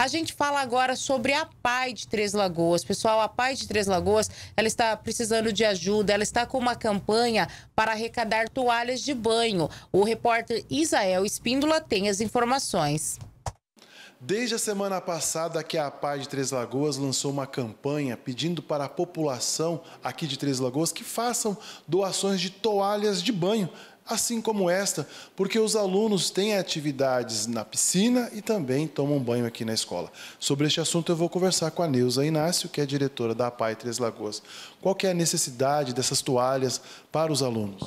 A gente fala agora sobre a PAI de Três Lagoas. Pessoal, a PAI de Três Lagoas, ela está precisando de ajuda, ela está com uma campanha para arrecadar toalhas de banho. O repórter Isael Espíndola tem as informações. Desde a semana passada que a PAI de Três Lagoas lançou uma campanha pedindo para a população aqui de Três Lagoas que façam doações de toalhas de banho assim como esta, porque os alunos têm atividades na piscina e também tomam banho aqui na escola. Sobre este assunto eu vou conversar com a Neuza Inácio, que é diretora da APAI Três Lagoas. Qual que é a necessidade dessas toalhas para os alunos?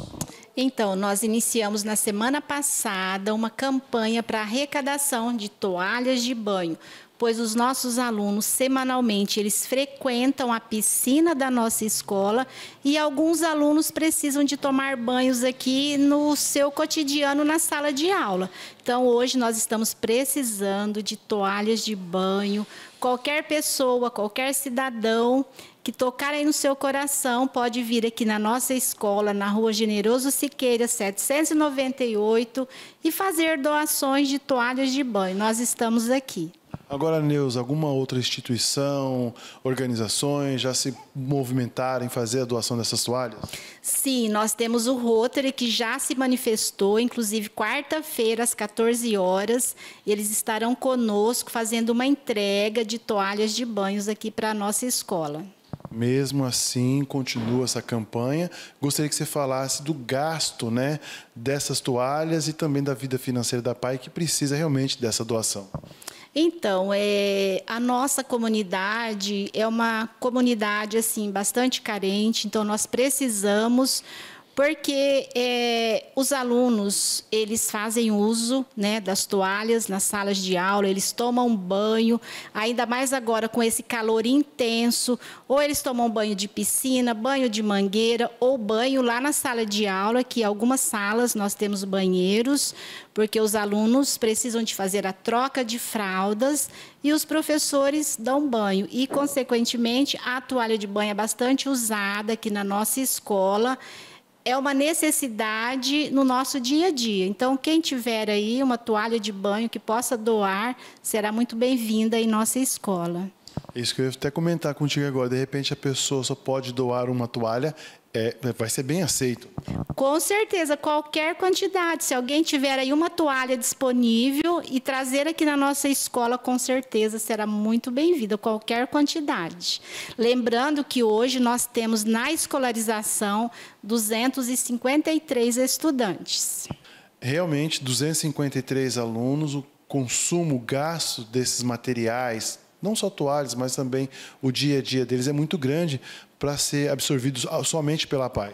Então, nós iniciamos na semana passada uma campanha para arrecadação de toalhas de banho pois os nossos alunos semanalmente eles frequentam a piscina da nossa escola e alguns alunos precisam de tomar banhos aqui no seu cotidiano na sala de aula. Então hoje nós estamos precisando de toalhas de banho. Qualquer pessoa, qualquer cidadão que tocar aí no seu coração pode vir aqui na nossa escola, na Rua Generoso Siqueira, 798, e fazer doações de toalhas de banho. Nós estamos aqui. Agora, Neus, alguma outra instituição, organizações já se movimentaram em fazer a doação dessas toalhas? Sim, nós temos o Rotary que já se manifestou, inclusive quarta-feira às 14 horas, eles estarão conosco fazendo uma entrega de toalhas de banhos aqui para a nossa escola. Mesmo assim, continua essa campanha. Gostaria que você falasse do gasto né, dessas toalhas e também da vida financeira da PAI, que precisa realmente dessa doação. Então, é, a nossa comunidade é uma comunidade assim bastante carente, então nós precisamos porque é, os alunos eles fazem uso né, das toalhas nas salas de aula, eles tomam banho, ainda mais agora com esse calor intenso, ou eles tomam banho de piscina, banho de mangueira, ou banho lá na sala de aula, que algumas salas nós temos banheiros, porque os alunos precisam de fazer a troca de fraldas e os professores dão banho. E, consequentemente, a toalha de banho é bastante usada aqui na nossa escola é uma necessidade no nosso dia a dia. Então, quem tiver aí uma toalha de banho que possa doar, será muito bem-vinda em nossa escola. Isso que eu ia até comentar contigo agora. De repente, a pessoa só pode doar uma toalha é, vai ser bem aceito. Com certeza, qualquer quantidade. Se alguém tiver aí uma toalha disponível e trazer aqui na nossa escola, com certeza será muito bem-vinda, qualquer quantidade. Lembrando que hoje nós temos na escolarização 253 estudantes. Realmente, 253 alunos, o consumo, o gasto desses materiais, não só toalhas, mas também o dia a dia deles é muito grande para ser absorvidos somente pela PAI.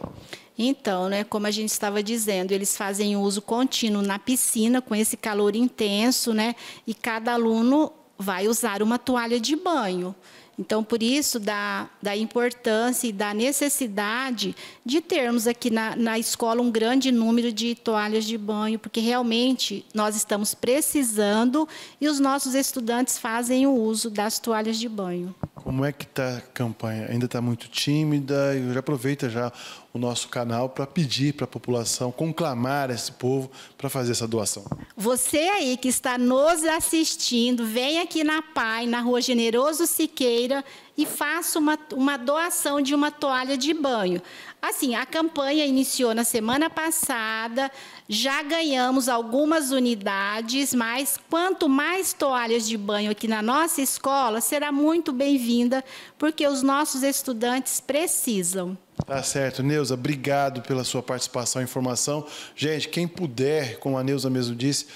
Então, né, como a gente estava dizendo, eles fazem uso contínuo na piscina com esse calor intenso, né? E cada aluno vai usar uma toalha de banho. Então, por isso, da, da importância e da necessidade de termos aqui na, na escola um grande número de toalhas de banho, porque realmente nós estamos precisando e os nossos estudantes fazem o uso das toalhas de banho. Como é que está a campanha? Ainda está muito tímida? E já aproveita já o nosso canal para pedir para a população, conclamar esse povo para fazer essa doação. Você aí que está nos assistindo, vem aqui na PAI, na Rua Generoso Siqueira, feira e faça uma, uma doação de uma toalha de banho. Assim, a campanha iniciou na semana passada, já ganhamos algumas unidades, mas quanto mais toalhas de banho aqui na nossa escola, será muito bem-vinda, porque os nossos estudantes precisam. Tá certo, Neuza, obrigado pela sua participação e informação. Gente, quem puder, como a Neuza mesmo disse,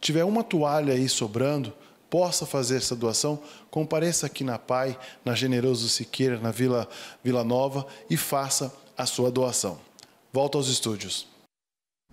tiver uma toalha aí sobrando, possa fazer essa doação, compareça aqui na PAI, na Generoso Siqueira, na Vila, Vila Nova e faça a sua doação. Volto aos estúdios.